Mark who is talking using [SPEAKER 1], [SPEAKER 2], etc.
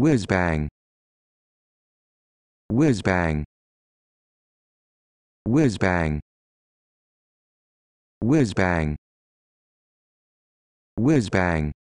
[SPEAKER 1] Whiz bang. Whiz bang. Whiz bang. Whiz bang. Whiz bang.